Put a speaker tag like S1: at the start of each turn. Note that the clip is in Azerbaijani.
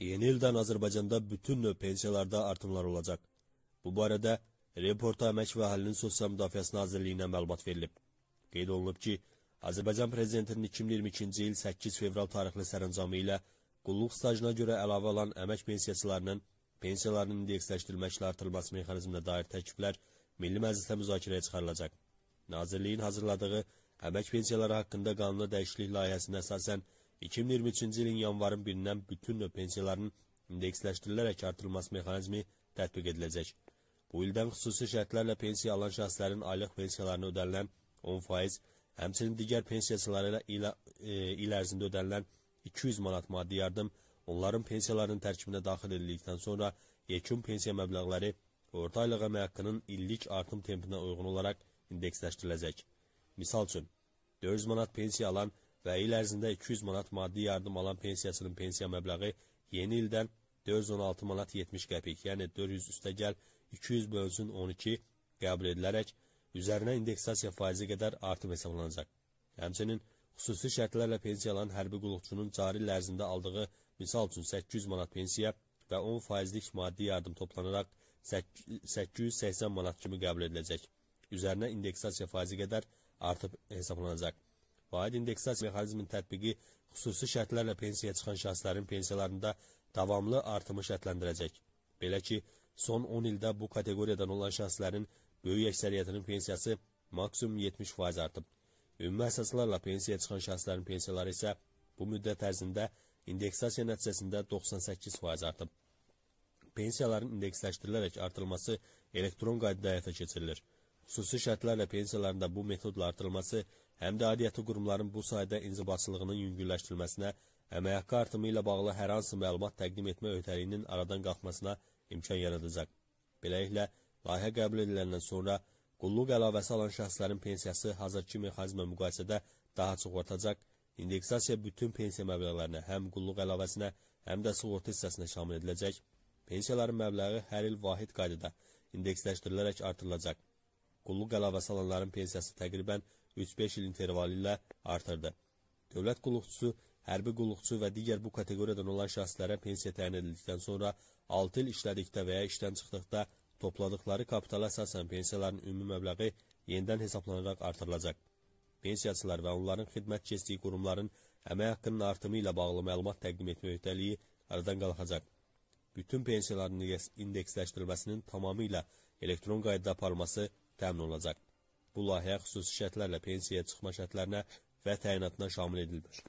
S1: Yeni ildən Azərbaycanda bütün növ pensiyalarda artımlar olacaq. Bu barədə Reporta Əmək və Əhalinin Sosial Müdafiəsi Nazirliyinə məlumat verilib. Qeyd olunub ki, Azərbaycan Prezidentinin 2022-ci il 8 fevral tarixli sərəncamı ilə qulluq stajına görə əlavə olan əmək pensiyacılarının pensiyalarının indeksləşdirilməklə artırılması mexanizminə dair təkliflər Milli Məclisdə müzakirəyə çıxarılacaq. Nazirliyin hazırladığı əmək pensiyaları haqqında qanuna dəyişiklik layihəsinə əsasən 2023-cü ilin yanvarın birindən bütün növ pensiyaların indeksləşdirilərək artırılması mexanizmi tətbiq ediləcək. Bu ildən xüsusi şərtlərlə pensiya alan şəxslərin aylıq pensiyalarını ödənilən 10%, həmçinin digər pensiyaçıları ilə il, e, il ərzində ödənilən 200 manat maddi yardım onların pensiyalarının tərkibinə daxil edildikdən sonra yekun pensiya məbləğləri orta aylığa məhaqqının illik artım tempinə uyğun olaraq indeksləşdiriləcək. Misal üçün, 400 manat pensiya alan və il ərzində 200 manat maddi yardım alan pensiyasının pensiya məbləği yeni ildən 416 manat 70 qəpik, yəni 400 üstəgəl 200 bölsün 12 qəbul edilərək üzərinə indeksasiya faizi qədər artım hesablanacaq. Həmçinin xüsusi şərtlərlə pensiya alan hərbi qulluqçunun cari il ərzində aldığı misal üçün 800 manat pensiya və 10 faizlik maddi yardım toplanaraq 880 manat kimi qəbul ediləcək. Üzərinə indeksasiya faizi qədər artıb hesablanacaq. Vaid indeksasiya mexanizminin tətbiqi xüsusi şərtlərlə pensiyaya çıxan şəxslərin pensiyalarında davamlı artımı şərtləndirəcək. Belə ki, son 10 ildə bu kateqoriyadan olan şəxslərin böyük əksəriyyətinin pensiyası maksimum 70% artıb. Ümumi əsaslarla pensiyaya çıxan şəxslərin pensiyaları isə bu müddət ərzində indeksasiya nəticəsində 98% artıb. Pensiyaların indeksləşdirilərək artırılması elektron qaydada həyata keçirilir. Xüsusi şərtlərlə pensiyalarında bu metodla artırılması həm də aidiyyəti qurumların bu sayda inzibatsılığının yüngülləşdirilməsinə, əmək haqqı artımı ilə bağlı hər hansı məlumat təqdim etmə öhdəliyinin aradan qalxmasına imkan yaradacaq. Beləliklə, layihə qəbul ediləndən sonra qulluq əlavəsi alan şəxslərin pensiyası hazırki mexanizmə müqayisədə daha çox artacaq, indeksasiya bütün pensiya məbləğlərinə həm qulluq əlavəsinə, həm də sığorta hissəsinə şamil ediləcək, pensiyaların məbləği hər il vahid qaydada indeksləşdirilərək artırılacaq. Qulluq əlavəsi alanların pensiyası təqribən 3-5 il intervalı ilə artırdı. Dövlət qulluqçusu, hərbi qulluqçu və digər bu kateqoriyadan olan şəxslərə pensiya təyin edildikdən sonra 6 il işlədikdə və ya işdən çıxdıqda topladıqları kapitala əsasən pensiyaların ümumi məbləği yenidən hesablanaraq artırılacaq. Pensiyaçılar və onların xidmət keçdiyi qurumların əmək haqqının artımı ilə bağlı məlumat təqdim etmə öhdəliyi aradan qalxacaq. Bütün pensiyaların indeksləşdirilməsinin tamamilə elektron qaydada aparması təmin olunacaq. Bu layihə xüsusi şərtlərlə pensiyaya çıxma şərtlərinə və təyinatına şamil edilmir.